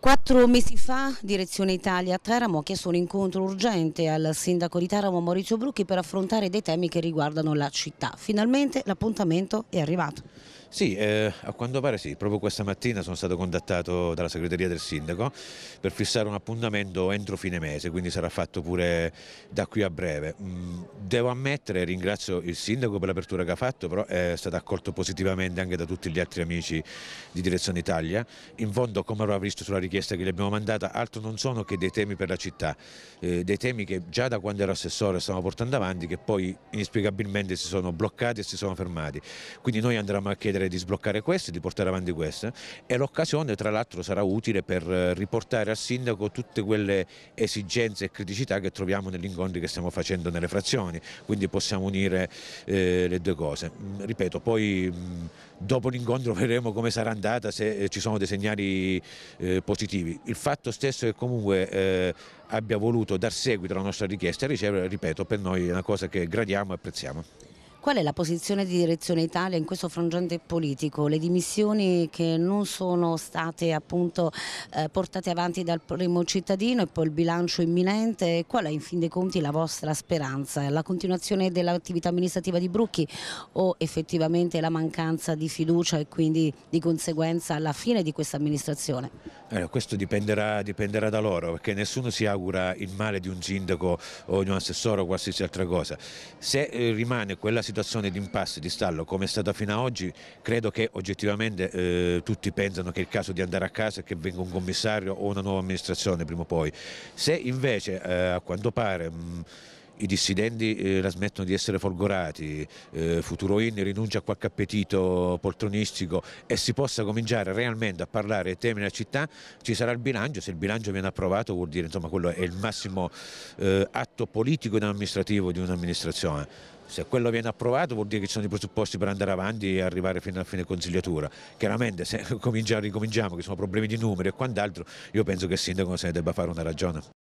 Quattro mesi fa, direzione Italia a Teramo ha chiesto un incontro urgente al sindaco di Teramo Maurizio Brucchi per affrontare dei temi che riguardano la città. Finalmente l'appuntamento è arrivato. Sì, eh, a quanto pare sì, proprio questa mattina sono stato contattato dalla segreteria del sindaco per fissare un appuntamento entro fine mese, quindi sarà fatto pure da qui a breve. Mm, devo ammettere, ringrazio il sindaco per l'apertura che ha fatto, però è stato accolto positivamente anche da tutti gli altri amici di Direzione Italia. In fondo, come avrà visto sulla richiesta che gli abbiamo mandata, altro non sono che dei temi per la città, eh, dei temi che già da quando ero assessore stavamo portando avanti, che poi inspiegabilmente si sono bloccati e si sono fermati. Quindi noi andremo a chiedere chiedere di sbloccare questo e di portare avanti questo eh, e l'occasione tra l'altro sarà utile per eh, riportare al sindaco tutte quelle esigenze e criticità che troviamo negli incontri che stiamo facendo nelle frazioni, quindi possiamo unire eh, le due cose. Mm, ripeto, poi mm, dopo l'incontro vedremo come sarà andata, se eh, ci sono dei segnali eh, positivi. Il fatto stesso che comunque eh, abbia voluto dar seguito alla nostra richiesta e ricevere, ripeto, per noi è una cosa che gradiamo e apprezziamo. Qual è la posizione di Direzione Italia in questo frangente politico? Le dimissioni che non sono state appunto eh, portate avanti dal primo cittadino e poi il bilancio imminente, qual è in fin dei conti la vostra speranza? La continuazione dell'attività amministrativa di Brucchi o effettivamente la mancanza di fiducia e quindi di conseguenza la fine di questa amministrazione? Eh, questo dipenderà, dipenderà, da loro perché nessuno si augura il male di un sindaco o di un assessore o qualsiasi altra cosa. Se eh, rimane quella situazione di impasse, di stallo come è stata fino ad oggi, credo che oggettivamente eh, tutti pensano che è il caso di andare a casa e che venga un commissario o una nuova amministrazione prima o poi. Se invece eh, a quanto pare... Mh, i dissidenti eh, la smettono di essere folgorati, eh, Futuroin rinuncia a qualche appetito poltronistico e si possa cominciare realmente a parlare dei temi della città, ci sarà il bilancio, se il bilancio viene approvato vuol dire insomma quello è il massimo eh, atto politico ed amministrativo di un'amministrazione. Se quello viene approvato vuol dire che ci sono i presupposti per andare avanti e arrivare fino alla fine consigliatura. Chiaramente se ricominciamo, che sono problemi di numeri e quant'altro, io penso che il sindaco se ne debba fare una ragione.